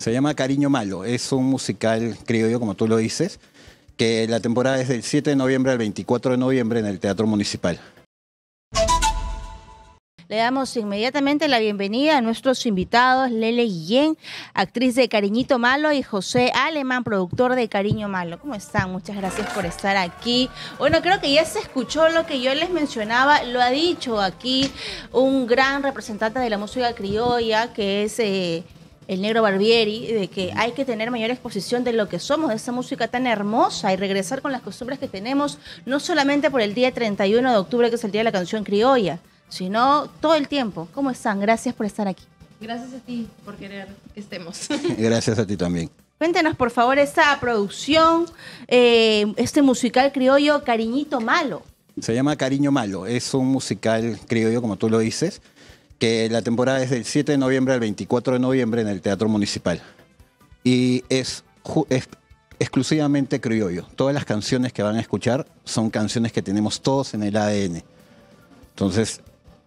Se llama Cariño Malo. Es un musical criollo, como tú lo dices, que la temporada es del 7 de noviembre al 24 de noviembre en el Teatro Municipal. Le damos inmediatamente la bienvenida a nuestros invitados, Lele Guillén, actriz de Cariñito Malo, y José Alemán, productor de Cariño Malo. ¿Cómo están? Muchas gracias por estar aquí. Bueno, creo que ya se escuchó lo que yo les mencionaba, lo ha dicho aquí un gran representante de la música criolla, que es... Eh, el negro Barbieri, de que hay que tener mayor exposición de lo que somos, de esa música tan hermosa y regresar con las costumbres que tenemos, no solamente por el día 31 de octubre, que es el día de la canción criolla, sino todo el tiempo. ¿Cómo están? Gracias por estar aquí. Gracias a ti por querer que estemos. Gracias a ti también. Cuéntenos, por favor, esta producción, eh, este musical criollo Cariñito Malo. Se llama Cariño Malo, es un musical criollo, como tú lo dices, que la temporada es del 7 de noviembre al 24 de noviembre en el Teatro Municipal. Y es, exclusivamente criollo. Todas las canciones que van a escuchar son canciones que tenemos todos en el ADN. Entonces,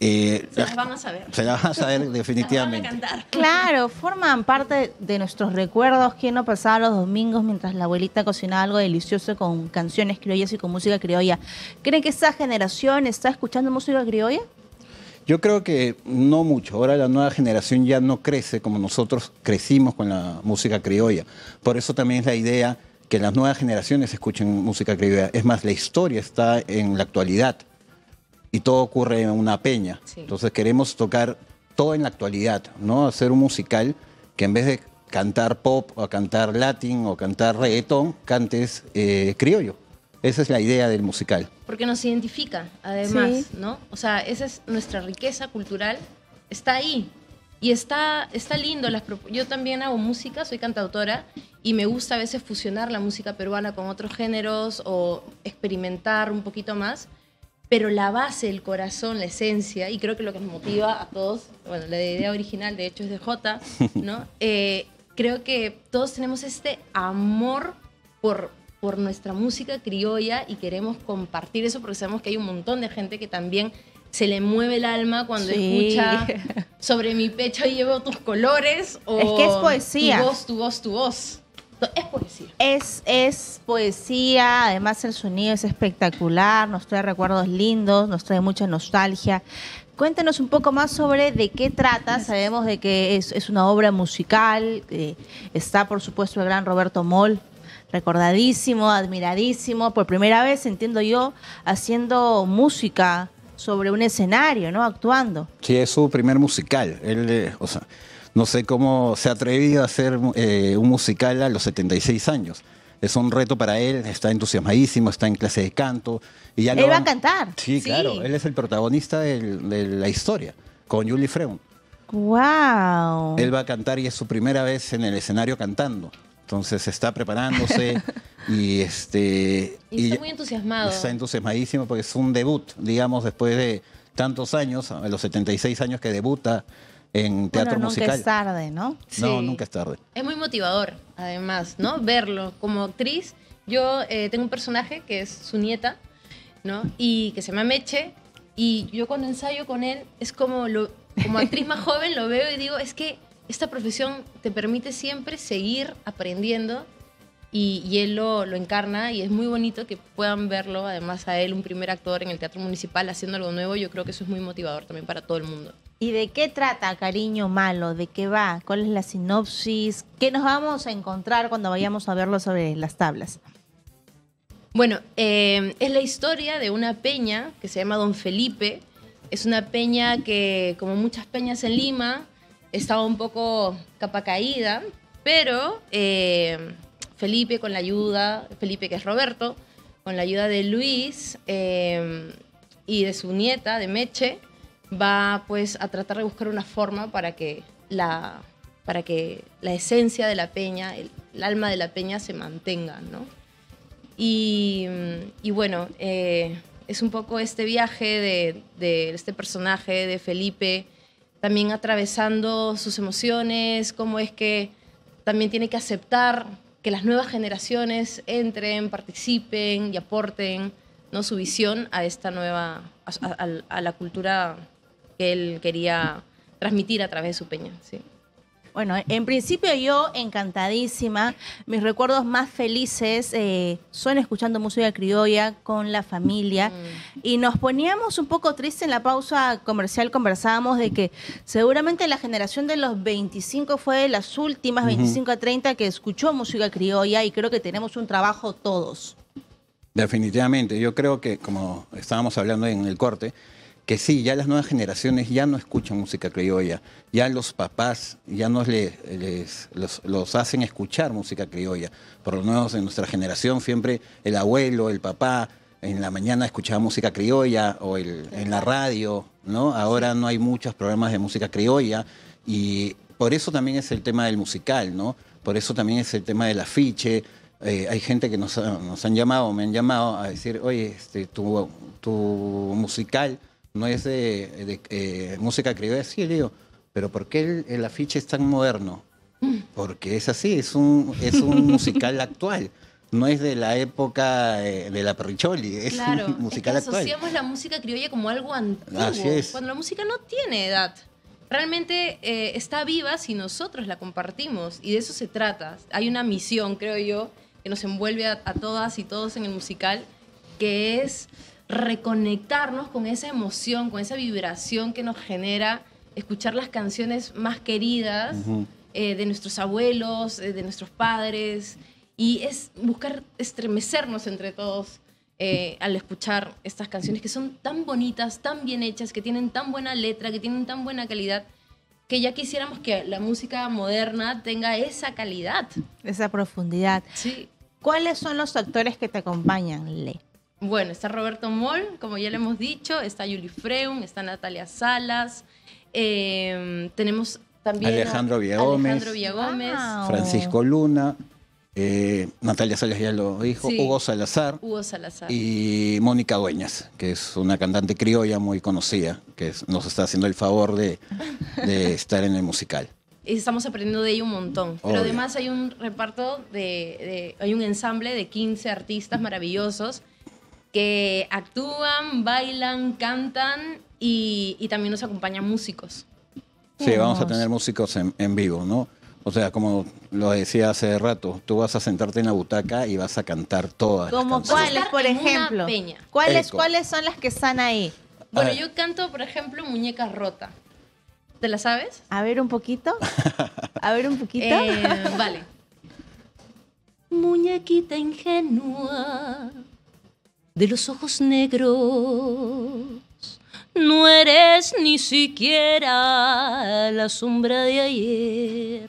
eh, se las van a saber. Se van a saber definitivamente. Claro, forman parte de nuestros recuerdos. ¿Quién no pasaba los domingos mientras la abuelita cocinaba algo delicioso con canciones criollas y con música criolla? ¿Creen que esa generación está escuchando música criolla? Yo creo que no mucho. Ahora la nueva generación ya no crece como nosotros crecimos con la música criolla. Por eso también es la idea que las nuevas generaciones escuchen música criolla. Es más, la historia está en la actualidad y todo ocurre en una peña. Entonces queremos tocar todo en la actualidad, ¿no? Hacer un musical que en vez de cantar pop o cantar latín o cantar reggaetón, cantes eh, criollo. Esa es la idea del musical. Porque nos identifica, además, ¿no? O sea, esa es nuestra riqueza cultural, está ahí. Y está, está lindo. Las, yo también hago música, soy cantautora, y me gusta a veces fusionar la música peruana con otros géneros o experimentar un poquito más. Pero la base, el corazón, la esencia, y creo que lo que nos motiva a todos, bueno, la idea original de hecho es de Jota, ¿no? Eh, creo que todos tenemos este amor por, por nuestra música criolla y queremos compartir eso porque sabemos que hay un montón de gente que también se le mueve el alma cuando escucha sobre mi pecho llevo tus colores o es que es poesía. Tu voz, tu voz, tu voz. Es poesía. Es, poesía, además el sonido es espectacular, nos trae recuerdos lindos, nos trae mucha nostalgia. Cuéntenos un poco más sobre de qué trata. Sabemos de que es, una obra musical, eh, está por supuesto el gran Roberto Moll recordadísimo, admiradísimo, por primera vez entiendo yo haciendo música sobre un escenario, ¿no? Actuando. Sí, es su primer musical. Él, eh, o sea, no sé cómo se ha atrevido a hacer eh, un musical a los 76 años. Es un reto para él, está entusiasmadísimo, está en clase de canto. Y ya él va a cantar. Sí, claro, él es el protagonista de la historia, con Julie Freund. ¡Wow! Él va a cantar y es su primera vez en el escenario cantando. Entonces está preparándose y este... está muy entusiasmado. Está entusiasmadísimo porque es un debut, digamos, después de tantos años, a los 76 años que debuta en teatro bueno, musical. Nunca es tarde, ¿no? No, nunca es tarde. Es muy motivador, además, ¿no? Verlo como actriz. Yo eh, tengo un personaje que es su nieta, ¿no? Y que se llama Meche. Y yo cuando ensayo con él, es como, lo, como actriz más joven lo veo y digo, es que esta profesión te permite siempre seguir aprendiendo y, él lo, encarna y es muy bonito que puedan verlo, además a él, un primer actor en el Teatro Municipal haciendo algo nuevo, yo creo que eso es muy motivador también para todo el mundo. ¿Y de qué trata Cariño Malo? ¿De qué va? ¿Cuál es la sinopsis? ¿Qué nos vamos a encontrar cuando vayamos a verlo sobre las tablas? Bueno, eh, es la historia de una peña que se llama Don Felipe. Es una peña que, como muchas peñas en Lima, estaba un poco capa caída, pero eh, Felipe con la ayuda, Felipe que es Roberto, con la ayuda de Luis eh, y de su nieta, de Meche, va pues a tratar de buscar una forma para que la, para que la esencia de la peña, el, alma de la peña se mantenga, Y, bueno, eh, es un poco este viaje de, de este personaje de Felipe también atravesando sus emociones, cómo es que también tiene que aceptar que las nuevas generaciones entren, participen y aporten ¿no? su visión a esta nueva, a, la cultura que él quería transmitir a través de su peña. ¿sí? Bueno, en principio yo encantadísima. Mis recuerdos más felices eh, son escuchando música criolla con la familia. Mm. Y nos poníamos un poco tristes en la pausa comercial, conversábamos de que seguramente la generación de los 25 fue de las últimas, 25 a 30, que escuchó música criolla y creo que tenemos un trabajo todos. Definitivamente, yo creo que como estábamos hablando en el corte, que sí, ya las nuevas generaciones ya no escuchan música criolla, ya los papás ya no les, los, hacen escuchar música criolla. Por lo menos en nuestra generación siempre el abuelo, el papá, en la mañana escuchaba música criolla o en la radio, ¿no? Ahora no hay muchos programas de música criolla y por eso también es el tema del musical, ¿no? Por eso también es el tema del afiche, eh, hay gente que nos, han llamado, me han llamado a decir, oye, este, tu, tu musical no es de, eh, música criolla. Sí, le digo, pero ¿por qué el, afiche es tan moderno? Porque es así, es un, es un musical actual. No es de la época eh, de la perricholi, es un musical actual. que Asociamos la música criolla como algo antiguo, así es. cuando la música no tiene edad realmente eh, está viva si nosotros la compartimos y de eso se trata. Hay una misión, creo yo, que nos envuelve a todas y todos en el musical, que es reconectarnos con esa emoción, con esa vibración que nos genera escuchar las canciones más queridas eh, de nuestros abuelos, eh, de nuestros padres, y es buscar estremecernos entre todos eh, al escuchar estas canciones que son tan bonitas, tan bien hechas, que tienen tan buena letra, que tienen tan buena calidad, que ya quisiéramos que la música moderna tenga esa calidad. Esa profundidad. Sí. ¿Cuáles son los actores que te acompañan, Le? Bueno, está Roberto Moll, como ya le hemos dicho, está Yuli Freum, está Natalia Salas, em, tenemos también Alejandro Villagómez, ah. Francisco Luna, eh, Natalia Salas ya lo dijo, Hugo Salazar. Hugo Salazar. Y Mónica Dueñas, que es una cantante criolla muy conocida, que nos está haciendo el favor de, estar en el musical. Y estamos aprendiendo de ella un montón. Pero además hay un reparto de, hay un ensamble de 15 artistas maravillosos que actúan, bailan, cantan y, también nos acompañan músicos. Sí, vamos a tener músicos en, vivo, ¿no? O sea, como lo decía hace rato, tú vas a sentarte en la butaca y vas a cantar todas. ¿Como cuáles, por ejemplo? ¿Cuáles, son las que están ahí? Bueno, yo canto, por ejemplo, Muñeca Rota. ¿Te la sabes? A ver un poquito. A ver un poquito. Eh, vale. Muñequita ingenua, de los ojos negros. No eres ni siquiera la sombra de ayer.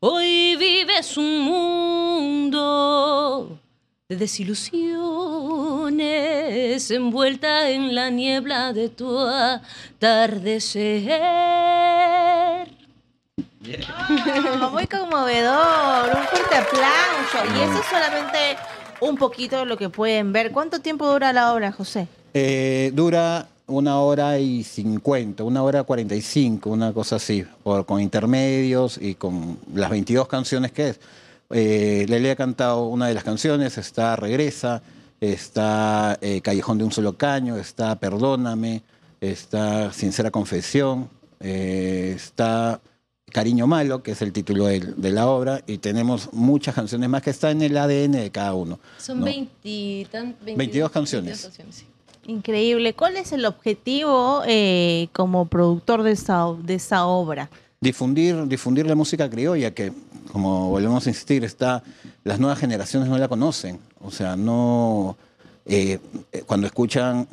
Hoy vives un mundo de desilusiones envuelta en la niebla de tu atardecer. muy conmovedor, un fuerte aplauso. Y eso solamente un poquito de lo que pueden ver. ¿Cuánto tiempo dura la obra, José? Eh, dura una hora y cincuenta, una hora cuarenta y cinco, una cosa así, con intermedios y con las 22 canciones que es. Eh, Lele ha cantado una de las canciones, está Regresa, está eh, Callejón de un solo caño, está Perdóname, está Sincera Confesión, está Cariño Malo, que es el título de, la obra, y tenemos muchas canciones más que están en el ADN de cada uno. Son 22, canciones. Increíble. ¿Cuál es el objetivo eh, como productor de esa, de esa obra? Difundir, difundir la música criolla, que como volvemos a insistir, está, las nuevas generaciones no la conocen. O sea, no... Eh, eh, cuando escuchan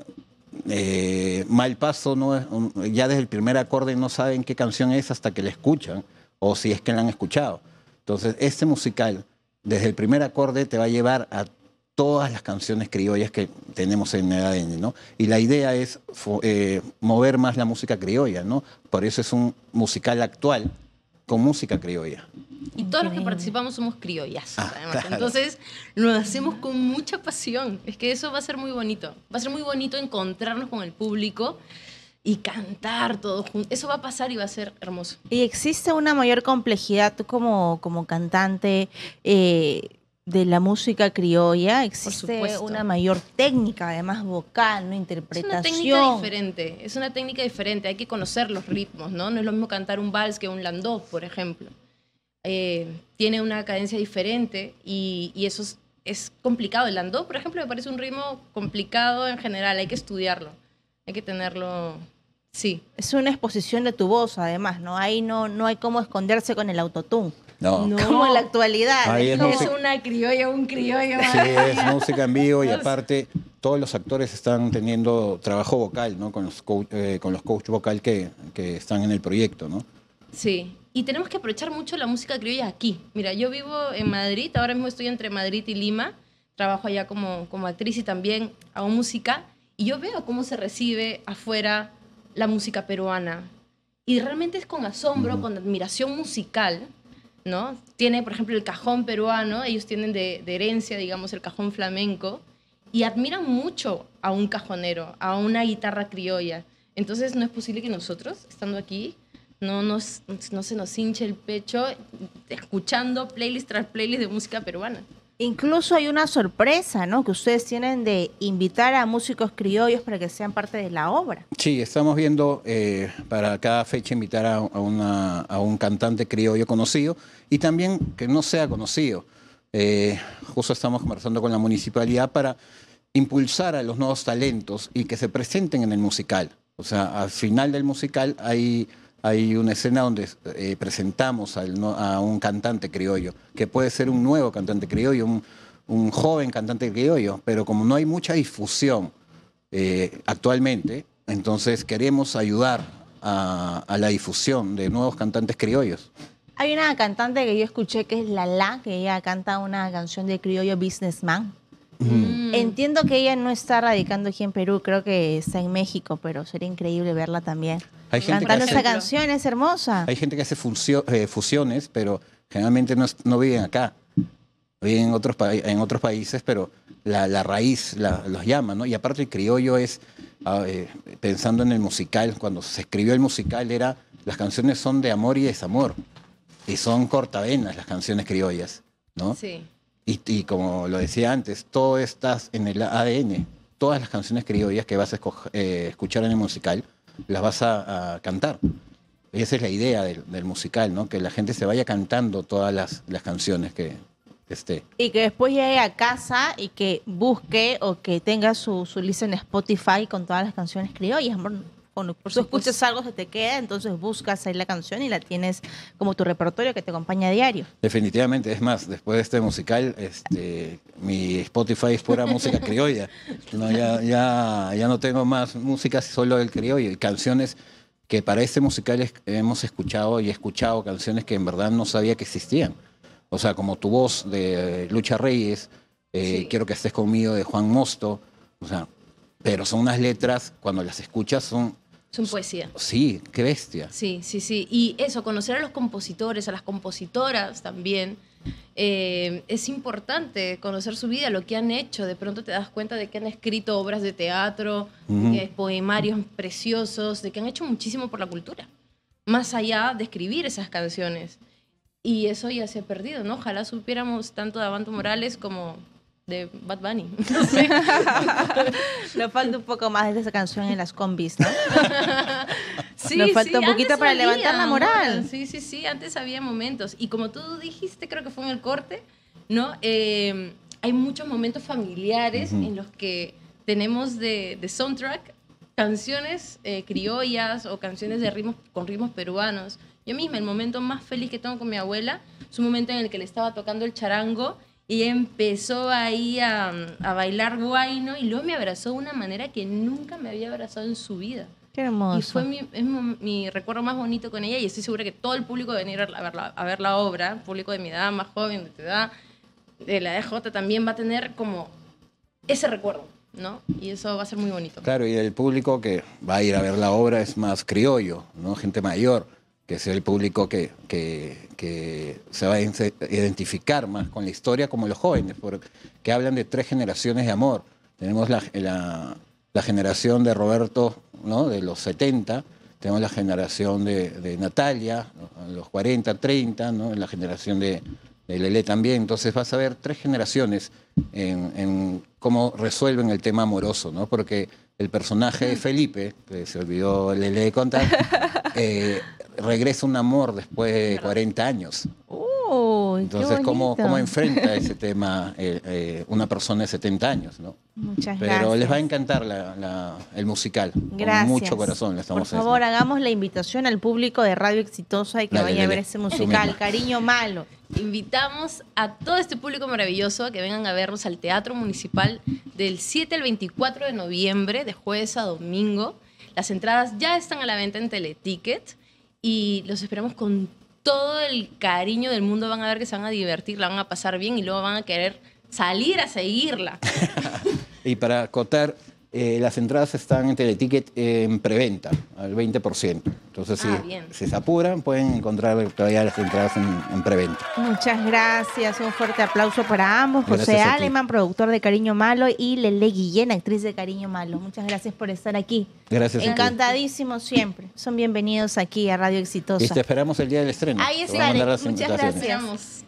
eh, mal paso, no es, ya desde el primer acorde no saben qué canción es hasta que la escuchan o si es que la han escuchado. Entonces, este musical, desde el primer acorde, te va a llevar a todas las canciones criollas que tenemos en el ADN, ¿no? Y la idea es eh, mover más la música criolla, ¿no? Por eso es un musical actual con música criolla. Y todos los que participamos somos criollas, ah, además. Entonces, lo hacemos con mucha pasión. Es que eso va a ser muy bonito. Va a ser muy bonito encontrarnos con el público y cantar todos juntos. Eso va a pasar y va a ser hermoso. ¿Y existe una mayor complejidad tú como, como cantante eh, de la música criolla? ¿Existe una mayor técnica, además vocal, no interpretación? Es una técnica diferente, es una técnica diferente. Hay que conocer los ritmos, ¿no? No es lo mismo cantar un vals que un landó, por ejemplo. Eh, tiene una cadencia diferente y, eso es, complicado. El andó, por ejemplo, me parece un ritmo complicado en general, hay que estudiarlo, hay que tenerlo. Sí. Es una exposición de tu voz, además, ¿no? Ahí no, no hay cómo esconderse con el autotune. No. Como en la actualidad. es, es una criolla, un criollo. Sí, es música en vivo y aparte todos los actores están teniendo trabajo vocal, ¿no? Con los coach, eh, con los coach vocal que, que están en el proyecto, ¿no? Sí, y tenemos que aprovechar mucho la música criolla aquí. Mira, yo vivo en Madrid, ahora mismo estoy entre Madrid y Lima, trabajo allá como, actriz y también hago música, y yo veo cómo se recibe afuera la música peruana. Y realmente es con asombro, con admiración musical, ¿no? Tiene, por ejemplo, el cajón peruano, ellos tienen de herencia, digamos, el cajón flamenco, y admiran mucho a un cajonero, a una guitarra criolla. Entonces no es posible que nosotros, estando aquí, no, no se nos hinche el pecho escuchando playlist tras playlist de música peruana. Incluso hay una sorpresa, ¿no? Que ustedes tienen de invitar a músicos criollos para que sean parte de la obra. Sí, estamos viendo eh, para cada fecha invitar a, un cantante criollo conocido y también que no sea conocido. Eh, justo estamos conversando con la municipalidad para impulsar a los nuevos talentos y que se presenten en el musical. O sea, al final del musical hay hay una escena donde eh, presentamos a, un cantante criollo, que puede ser un nuevo cantante criollo, un, joven cantante criollo, pero como no hay mucha difusión eh, actualmente, entonces queremos ayudar a, la difusión de nuevos cantantes criollos. Hay una cantante que yo escuché que es Lala, que ella canta una canción de criollo Businessman. Mm. Entiendo que ella no está radicando aquí en Perú, creo que está en México, pero sería increíble verla también. Hay gente Cantando esa canción, es hermosa. Hay gente que hace eh, fusiones, pero generalmente no, viven acá. Viven en otros, en otros países, pero la, raíz los llama, ¿no? Y aparte el criollo es, ah, eh, pensando en el musical, cuando se escribió el musical era, las canciones son de amor y desamor. Y son cortavenas las canciones criollas, ¿no? Sí. Y, como lo decía antes, todo estás en el ADN. Todas las canciones criollas que vas a eh, escuchar en el musical, las vas a, cantar. esa es la idea del, musical, ¿no? Que la gente se vaya cantando todas las, canciones que, esté. Y que después llegue a casa y que busque o que tenga su, su lista en Spotify con todas las canciones criollas. Por tú escuchas algo se te queda, entonces buscas ahí la canción y la tienes como tu repertorio que te acompaña a diario. Definitivamente, es más, después de este musical, este, mi Spotify es pura música criolla. ya, ya, no tengo más música solo del criollo y canciones que para este musical hemos escuchado y escuchado canciones que en verdad no sabía que existían. O sea, como tu voz de Lucha Reyes, eh, Quiero que estés conmigo de Juan Mosto, o sea, pero son unas letras, cuando las escuchas, son son poesía. Sí, qué bestia. Sí, sí, sí. Y eso, conocer a los compositores, a las compositoras también. Eh, es importante conocer su vida, lo que han hecho. De pronto te das cuenta de que han escrito obras de teatro, eh, poemarios preciosos, de que han hecho muchísimo por la cultura, más allá de escribir esas canciones. Y eso ya se ha perdido, ¿no? Ojalá supiéramos tanto de Abanto Morales como de Bad Bunny. Nos falta un poco más de esa canción en las combis, ¿no? sí, Nos falta un poquito para levantar la moral. Sí, sí, sí, antes había momentos. Y como tú dijiste, creo que fue en el corte, ¿no? Em, hay muchos momentos familiares en los que tenemos de, soundtrack canciones eh, criollas o canciones de ritmos con ritmos peruanos. Yo misma, el momento más feliz que tengo con mi abuela es un momento en el que le estaba tocando el charango y empezó ahí a, a bailar guayno y luego me abrazó de una manera que nunca me había abrazado en su vida. Qué hermoso. Y fue mi, es mi, recuerdo más bonito con ella y estoy segura que todo el público de venir a ver, la, a ver la obra, público de mi edad, más joven, de tu edad, de la DJ e también va a tener como ese recuerdo. ¿no? Y eso va a ser muy bonito. Claro, y el público que va a ir a ver la obra es más criollo, ¿no? Gente mayor que sea el público que, se va a identificar más con la historia, como los jóvenes, porque hablan de tres generaciones de amor. Tenemos la, generación de Roberto, ¿no? de los 70, tenemos la generación de, de Natalia, los 40, 30, ¿no? la generación de, Lele también. Entonces vas a ver tres generaciones en, cómo resuelven el tema amoroso, ¿no? porque el personaje de Felipe, que se olvidó Lele de contar, eh, regresa un amor después de 40 años. Entonces, ¿cómo, enfrenta ese tema eh, eh, una persona de 70 años? Muchas gracias. Pero les va a encantar el musical. Gracias. Con mucho corazón le estamos Por favor, hagamos la invitación al público de Radio Exitosa y que vaya a ver ese musical, Cariño Malo. Invitamos a todo este público maravilloso a que vengan a vernos al Teatro Municipal del 7 al 24 de noviembre, de jueves a domingo. Las entradas ya están a la venta en Teleticket y los esperamos con todo el cariño del mundo. Van a ver que se van a divertir, la van a pasar bien y luego van a querer salir a seguirla. y para acotar, eh, las entradas están en Teleticket en preventa, al 20%. Entonces, si, ah, si, se apuran, pueden encontrar todavía las entradas en, preventa. Muchas gracias. Un fuerte aplauso para ambos. José Alemán, productor de Cariño Malo, y Lele Guillén, actriz de Cariño Malo. Muchas gracias por estar aquí. Gracias. Encantadísimo siempre. Son bienvenidos aquí a Radio Exitosa. Y te este, esperamos el día del estreno. Ahí está. Muchas gracias.